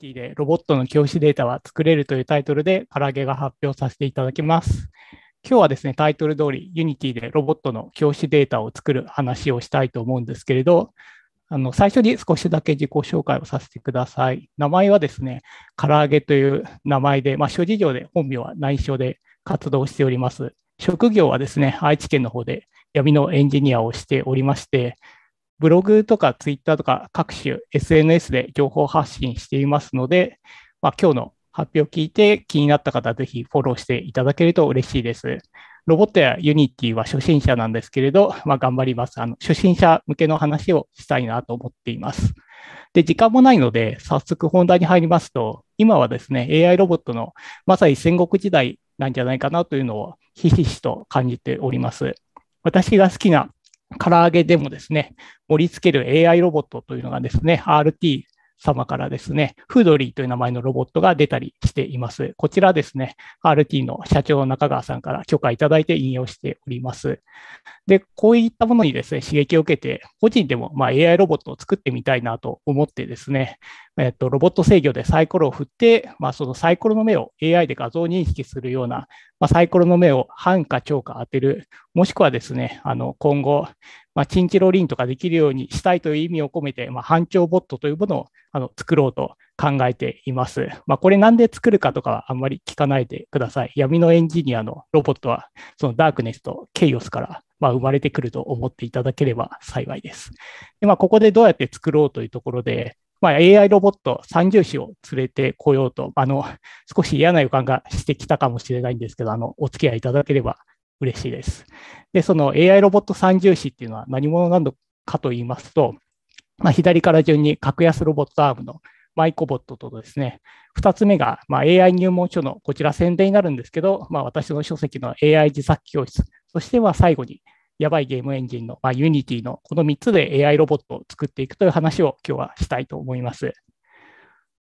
ニテでロボットの教師データは作れるというタイトルで唐揚げが発表させていただきます。今日はですね、タイトル通り、ユニティでロボットの教師データを作る話をしたいと思うんですけれど、あの最初に少しだけ自己紹介をさせてください。名前はですね、唐揚げという名前で、まあ、諸事情で本名は内緒で活動しております。職業はですね、愛知県の方で闇のエンジニアをしておりまして、ブログとかツイッターとか各種 SNS で情報発信していますので、まあ、今日の発表を聞いて気になった方、ぜひフォローしていただけると嬉しいです。ロボットやユニティは初心者なんですけれど、まあ、頑張ります。あの初心者向けの話をしたいなと思っています。で、時間もないので、早速本題に入りますと、今はですね、AI ロボットのまさに戦国時代なんじゃないかなというのをひしひしと感じております。私が好きな唐揚げでもですね、盛り付ける AI ロボットというのがですね、RT 様からですね、フードリーという名前のロボットが出たりしています。こちらですね、RT の社長の中川さんから許可いただいて引用しております。で、こういったものにですね、刺激を受けて、個人でもまあ AI ロボットを作ってみたいなと思ってですね、えっと、ロボット制御でサイコロを振って、まあ、そのサイコロの目を AI で画像認識するような、まあ、サイコロの目を半か超か当てる、もしくはですね、あの今後、まあ、チンチロリンとかできるようにしたいという意味を込めて、まあ、反響ボットというものをあの作ろうと考えています。まあ、これなんで作るかとかはあんまり聞かないでください。闇のエンジニアのロボットは、そのダークネスとケイオスからまあ、生まれてくると思っていただければ幸いです。でまあ、ここでどうやって作ろうというところで、まあ、AI ロボット三重子を連れてこようと、あの少し嫌な予感がしてきたかもしれないんですけど、あのお付き合いいただければ嬉しいです。で、その AI ロボット三重視っていうのは何者なのかと言いますと、まあ、左から順に格安ロボットアームのマイコボットとですね、2つ目が、ま AI 入門書のこちら宣伝になるんですけど、まあ、私の書籍の AI 自作教室、そしては最後に、やばいゲームエンジンの、まあ、Unity のこの3つで AI ロボットを作っていくという話を今日はしたいと思います。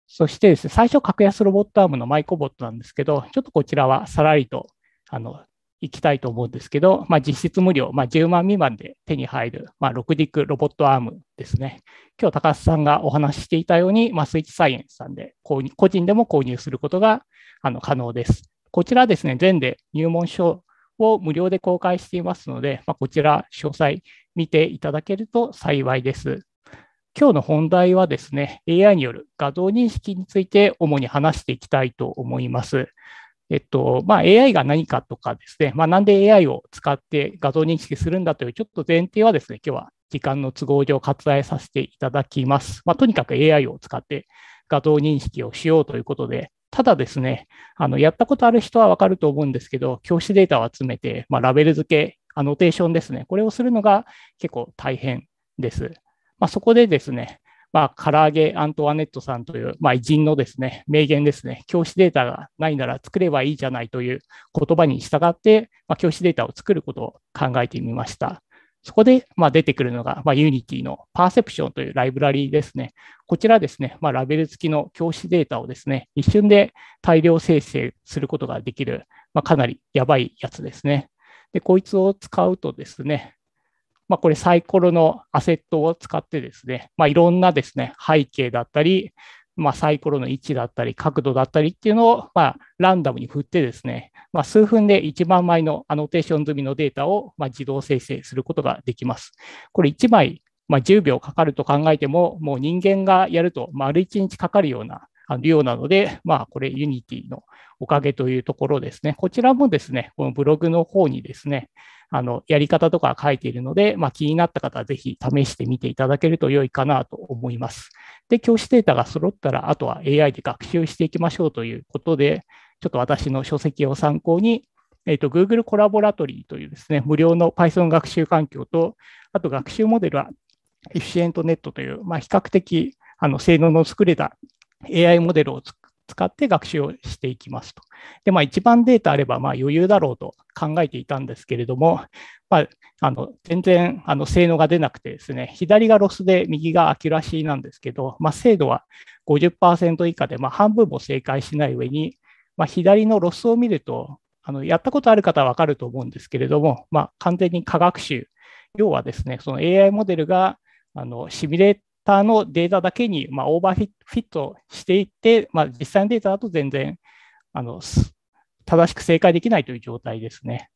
そしてですね、最初、格安ロボットアームのマイコボットなんですけど、ちょっとこちらはさらりとあのいきたいと思うんですけど、まあ、実質無料、まあ、10万未満で手に入る、まあ、6軸ロボットアームですね。今日高須さんがお話ししていたように、まあ、スイッチサイエンスさんで購入個人でも購入することがあの可能です。こちらですね、全で入門書を無料で公開していますので、まあ、こちら詳細見ていただけると幸いです。今日の本題はですね、AI による画像認識について主に話していきたいと思います。えっとまあ、AI が何かとかですね、まあ、なんで AI を使って画像認識するんだというちょっと前提はですね、今日は時間の都合上割愛させていただきます。まあ、とにかく AI を使って画像認識をしようということで、ただですね、あのやったことある人はわかると思うんですけど、教師データを集めて、まあ、ラベル付け、アノテーションですね、これをするのが結構大変です。まあ、そこでですね、まあ、唐揚げアントワネットさんという、まあ、偉人のですね、名言ですね、教師データがないなら作ればいいじゃないという言葉に従って、まあ、教師データを作ることを考えてみました。そこで、まあ、出てくるのが、まあ、Unity のパーセプションというライブラリですね。こちらですね、まあ、ラベル付きの教師データをですね、一瞬で大量生成することができる、まあ、かなりやばいやつですね。で、こいつを使うとですね、まあ、これサイコロのアセットを使ってですね、まあ、いろんなですね、背景だったり、まあ、サイコロの位置だったり、角度だったりっていうのを、まあ、ランダムに振ってですね、まあ、数分で1万枚のアノテーション済みのデータを、まあ、自動生成することができます。これ1枚、まあ、10秒かかると考えても、もう人間がやると丸1日かかるようなあようなので、まあ、これ Unity のおかげというところですね。こちらもですね、このブログの方にですね、あのやり方とか書いているので、まあ、気になった方はぜひ試してみていただけると良いかなと思います。で、教師データが揃ったら、あとは AI で学習していきましょうということで、ちょっと私の書籍を参考に、えーと、Google コラボラトリーというですね、無料の Python 学習環境と、あと学習モデルはエフィシエントネットという、まあ、比較的あの性能の作れた AI モデルを使って学習をしていきますと。で、まあ、一番データあればまあ余裕だろうと考えていたんですけれども、まあ、あの全然あの性能が出なくてですね、左がロスで右がアキュラシーなんですけど、まあ、精度は50%以下で、まあ、半分も正解しない上に、まあ、左のロスを見ると、あのやったことある方は分かると思うんですけれども、まあ、完全に科学習、要はですね、その AI モデルがあのシミュレタのデータだけに、まあ、オーバーフィットしていって、まあ、実際のデータだと全然あの正しく正解できないという状態ですね。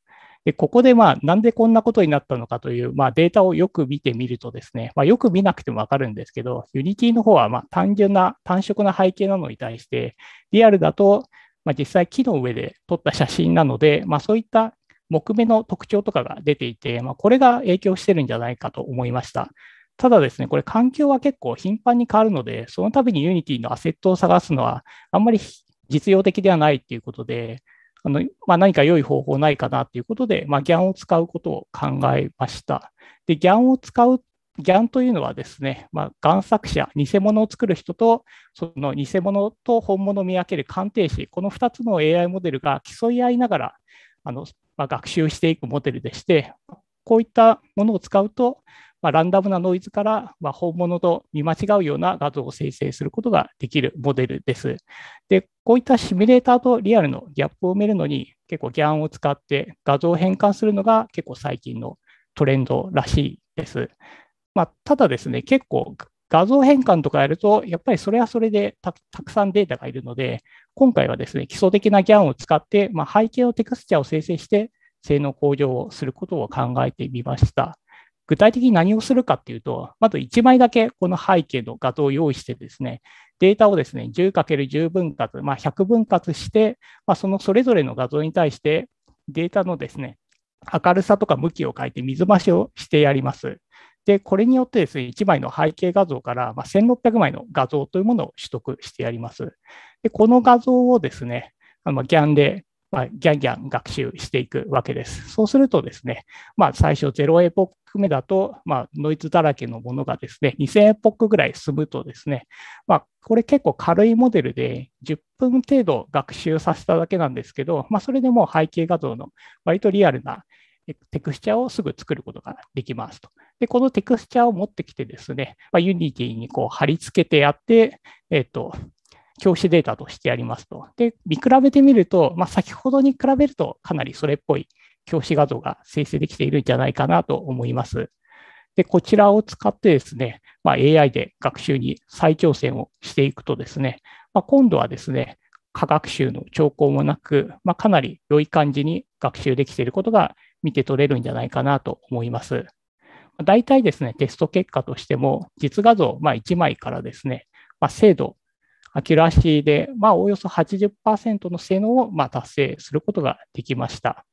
でここで、まあ、なんでこんなことになったのかという、まあ、データをよく見てみるとですね、まあ、よく見なくてもわかるんですけど、Unity の方はまあ単純な単色な背景なのに対して、リアルだと、まあ、実際木の上で撮った写真なので、まあ、そういった木目の特徴とかが出ていて、まあ、これが影響してるんじゃないかと思いました。ただですね、これ環境は結構頻繁に変わるので、その度にユニティのアセットを探すのはあんまり実用的ではないということで、あのまあ、何か良い方法ないかなということで、まあ、GAN を使うことを考えました。で、GAN を使う、GAN というのはですね、まあ、GAN 作者、偽物を作る人と、その偽物と本物を見分ける鑑定士、この2つの AI モデルが競い合いながら、あのまあ、学習していくモデルでして、こういったものを使うと、まあ、ランダムなノイズから、ま本物と見間違うような画像を生成することができるモデルです。で、こういったシミュレーターとリアルのギャップを埋めるのに、結構 GAN を使って画像を変換するのが結構最近のトレンドらしいです。まあ、ただですね、結構画像変換とかやると、やっぱりそれはそれでたくさんデータがいるので、今回はですね、基礎的な GAN を使って、まあ、背景のテクスチャを生成して、性能向上をすることを考えてみました。具体的に何をするかっていうと、まず1枚だけこの背景の画像を用意してですね、データをですね、10×10 分割、まあ、100分割して、まあ、そのそれぞれの画像に対してデータのですね、明るさとか向きを変えて水増しをしてやります。で、これによってですね、1枚の背景画像から、まあ、1600枚の画像というものを取得してやります。で、この画像をですね、あのギャンでまあ、ギャンギャン学習していくわけです。そうするとですね、まあ、最初0エポック目だと、まあ、ノイズだらけのものがですね、2000エポックぐらい進むとですね、まあ、これ結構軽いモデルで10分程度学習させただけなんですけど、まあ、それでも背景画像の割とリアルなテクスチャをすぐ作ることができますと。で、このテクスチャを持ってきてですね、まあ、ユニティにこう貼り付けてやって、えっ、ー、と、教師データとしてやりますと。で、見比べてみると、まあ、先ほどに比べるとかなりそれっぽい教師画像が生成できているんじゃないかなと思います。で、こちらを使ってですね、まあ、AI で学習に再挑戦をしていくとですね、まあ、今度はですね、科学習の兆候もなく、まあ、かなり良い感じに学習できていることが見て取れるんじゃないかなと思います。大体ですね、テスト結果としても、実画像、ま1枚からですね、ま精度アキュラシーで、まあ、およそ80%の性能をま達成することができました。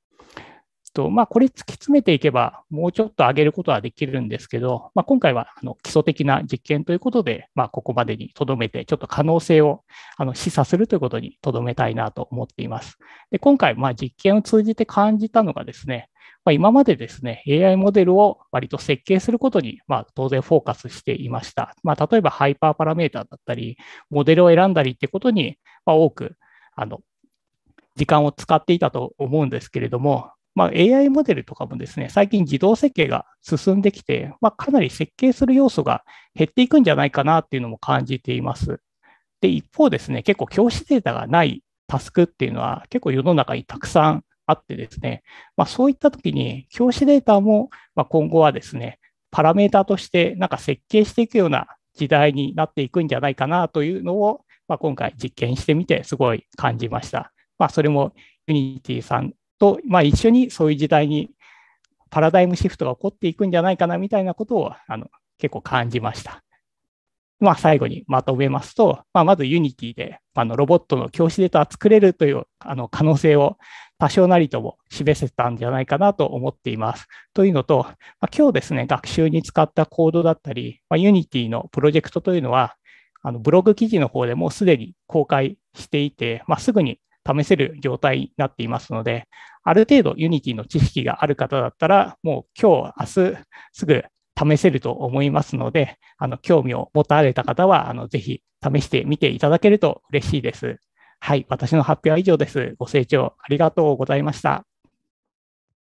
と、まあ、これ突き詰めていけば、もうちょっと上げることはできるんですけど、まあ、今回はあの基礎的な実験ということで、まあ、ここまでにとどめて、ちょっと可能性をあの示唆するということにとどめたいなと思っています。で今回、まあ、実験を通じて感じたのがですね、まあ、今までですね、AI モデルを割と設計することに、まあ、当然フォーカスしていました。まあ、例えばハイパーパラメーターだったり、モデルを選んだりってことに、まあ、多くあの時間を使っていたと思うんですけれども、まあ、AI モデルとかもですね、最近自動設計が進んできて、まあ、かなり設計する要素が減っていくんじゃないかなっていうのも感じています。で、一方ですね、結構教師データがないタスクっていうのは結構世の中にたくさんあってですね、まあ、そういった時に教師データも今後はですね、パラメータとしてなんか設計していくような時代になっていくんじゃないかなというのを、まあ、今回実験してみてすごい感じました。まあ、それもユニティさんと、まあ、一緒にそういう時代にパラダイムシフトが起こっていくんじゃないかなみたいなことをあの結構感じました。まあ、最後にまとめますと、まあ、まず Unity であのロボットの教師データを作れるというあの可能性を多少なりとも示せたんじゃないかなと思っています。というのと、まあ、今日ですね、学習に使ったコードだったり、まニ Unity のプロジェクトというのは、あのブログ記事の方でもすでに公開していて、まあ、すぐに試せる状態になっていますので、ある程度 Unity の知識がある方だったら、もう今日、明日すぐ試せると思いますので、あの興味を持たれた方は、あのぜひ試してみていただけると嬉しいです。はい、私の発表は以上です。ご清聴ありがとうございました。